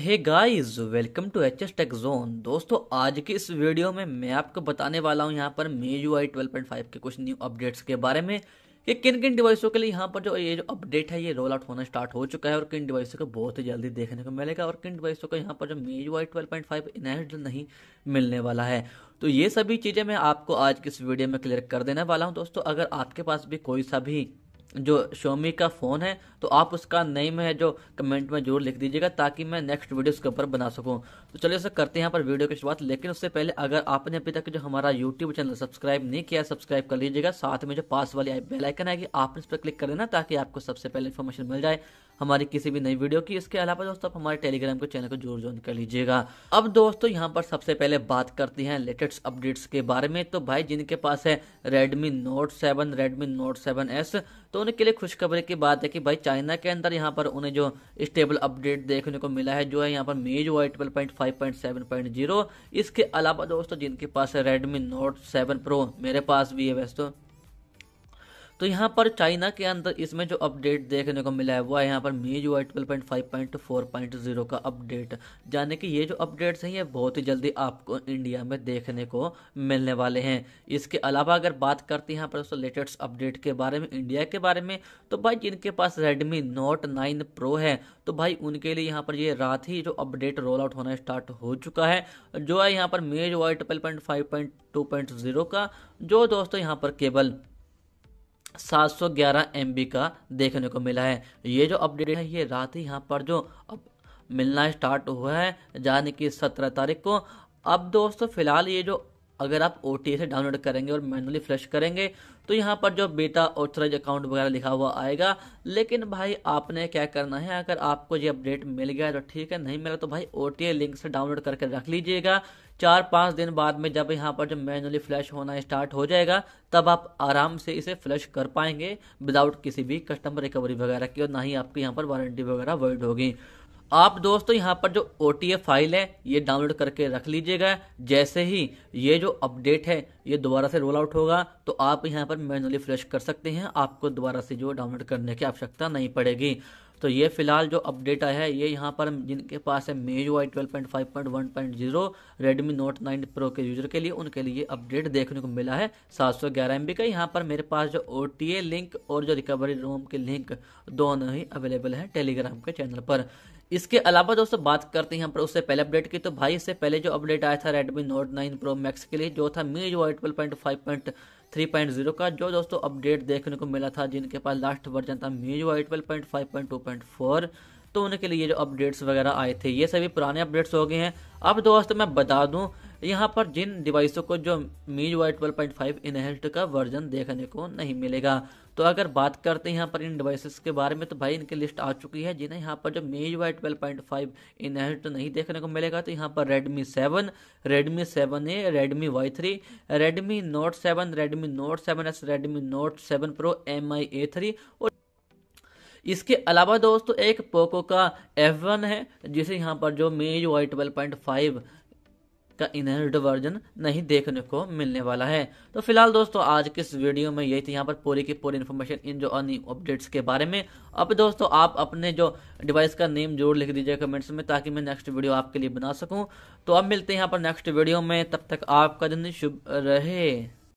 hey guys welcome to H S tech zone दोस्तों आज की इस वीडियो में मैं आपको बताने वाला हूँ यहाँ पर MIUI twelve point five के कुछ न्यू अपडेट्स के बारे में कि किन किन डिवाइसों के लिए यहाँ पर जो ये जो अपडेट है ये रोल आउट होना स्टार्ट हो चुका है और किन डिवाइसों को बहुत ही जल्दी देखने को मिलेगा और किन डिवाइसों को यहाँ पर जो MIUI twelve point five नहीं मिलने वाला है तो ये सभी चीज़ें मैं आपको आज की इस वीडियो में क्लियर कर देने वाला हूँ दोस्तों अगर आपके पास भी कोई सा भी जो शोमी का फ़ोन है तो आप उसका नेम है जो कमेंट में जरूर लिख दीजिएगा ताकि मैं नेक्स्ट वीडियो उसके ऊपर बना सकूं तो चलिए सर करते हैं यहाँ पर वीडियो की शुरुआत लेकिन उससे पहले अगर आपने अभी तक जो हमारा यूट्यूब चैनल सब्सक्राइब नहीं किया सब्सक्राइब कर लीजिएगा साथ में जो पास वाली बेलाइकन आएगी आप इस पर क्लिक कर देना ताकि आपको सबसे पहले इन्फॉर्मेशन मिल जाए हमारी किसी भी नई वीडियो की इसके अलावा दोस्तों आप हमारे टेलीग्राम के चैनल को जरूर ज्वाइन कर लीजिएगा अब दोस्तों यहाँ पर सबसे पहले बात करते हैं लेटेस्ट अपडेट्स के बारे में तो भाई जिनके पास है Redmi Note seven Redmi Note seven S तो उनके लिए खुशखबरी की बात है कि भाई चाइना के अंदर यहाँ पर उन्हें जो स्टेबल अपडेट देखने को मिला है जो है यहाँ पर MIUI twelve point five point seven point zero इसके अलावा दोस्तों जिनके पास है रेडमी नोट सेवन प्रो मेरे पास भी है वैसे तो तो यहाँ पर चाइना के अंदर इसमें जो अपडेट देखने को मिला है वो है यहाँ पर MIUI twelve point five point four point zero का अपडेट जाने कि ये जो अपडेट्स हैं ये बहुत ही जल्दी आपको इंडिया में देखने को मिलने वाले हैं इसके अलावा अगर बात करते हैं यहाँ पर दोस्तों लेटेस्ट अपडेट के बारे में इंडिया के बारे में तो भाई जिनके पास रेडमी नोट नाइन प्रो है तो भाई उनके लिए यहाँ पर ये रात ही जो अपडेट रोल आउट होना स्टार्ट हो चुका है जो है यहाँ पर MIUI twelve point five point two point zero का जो दोस्तों यहाँ पर केवल 711 एमबी का देखने को मिला है ये जो अपडेट है ये रात ही यहाँ पर जो अब मिलना स्टार्ट हुआ है जाने की सत्रह तारीख को अब दोस्तों फिलहाल ये जो अगर आप ओ से डाउनलोड करेंगे और मैनुअली फ्लश करेंगे तो यहाँ पर जो बेटा ऑथराइज अकाउंट वगैरह लिखा हुआ आएगा लेकिन भाई आपने क्या करना है अगर आपको ये अपडेट मिल गया तो ठीक है नहीं मिला तो भाई ओ लिंक से डाउनलोड करके रख लीजिएगा चार पाँच दिन बाद में जब यहाँ पर जो मैनुअली फ्लैश होना स्टार्ट हो जाएगा तब आप आराम से इसे फ्लैश कर पाएंगे विदाउट किसी भी कस्टमर रिकवरी वगैरह की और ना ही आपकी यहाँ पर वारंटी वगैरह वर्ड होगी आप दोस्तों यहाँ पर जो ओ फाइल है ये डाउनलोड करके रख लीजिएगा जैसे ही ये जो अपडेट है ये दोबारा से रोल आउट होगा तो आप यहाँ पर मैनुअली फ्रेश कर सकते हैं आपको दोबारा से जो डाउनलोड करने की आवश्यकता नहीं पड़ेगी तो ये फिलहाल जो अपडेट आया है ये यहाँ पर जिनके पास है MIUI twelve point five point one point zero Redmi Note nine Pro के यूजर के लिए उनके लिए अपडेट देखने को मिला है सात सौ ग्यारह एम बी का यहाँ पर मेरे पास जो ओ टी ए लिंक और जो रिकवरी रोम के लिंक दोनों ही अवेलेबल है टेलीग्राम के चैनल पर इसके अलावा दोस्तों बात करते हैं हम पर उससे पहले अपडेट की तो भाई इससे पहले जो अपडेट आया था Redmi Note nine Pro Max के लिए जो था मी जो I twelve point five point 3.0 का जो दोस्तों अपडेट देखने को मिला था जिनके पास लास्ट वर्जन था मीज वाई ट्वेल्व तो उनके लिए जो अपडेट्स वगैरह आए थे ये सभी पुराने अपडेट्स हो गए हैं अब दोस्तों मैं बता दूं यहाँ पर जिन डिवाइसों को जो MIUI twelve point five enhanced का वर्जन देखने को नहीं मिलेगा तो अगर बात करते हैं यहाँ पर इन डिवाइसेस के बारे में तो भाई इनकी लिस्ट आ चुकी है जिन्हें यहाँ पर जो MIUI twelve point five enhanced नहीं देखने को मिलेगा तो यहाँ पर Redmi seven Redmi seven A Redmi Y three Redmi Note seven Redmi Note seven S Redmi Note seven Pro M I A three और इसके अलावा दोस्तों एक पोको का वन है जिसे यहाँ पर जो MIUI twelve point five का इनहेरिट वर्जन नहीं देखने को मिलने वाला है तो फिलहाल दोस्तों आज के इस वीडियो में यही थी यहाँ पर पूरी की पूरी इन्फॉर्मेशन इन जो अन्य अपडेट्स के बारे में अब दोस्तों आप अपने जो डिवाइस का नेम जरूर लिख दीजिए कमेंट्स में ताकि मैं नेक्स्ट वीडियो आपके लिए बना सकूँ तो अब मिलते हैं यहाँ पर नेक्स्ट वीडियो में तब तक आपका दिन शुभ रहे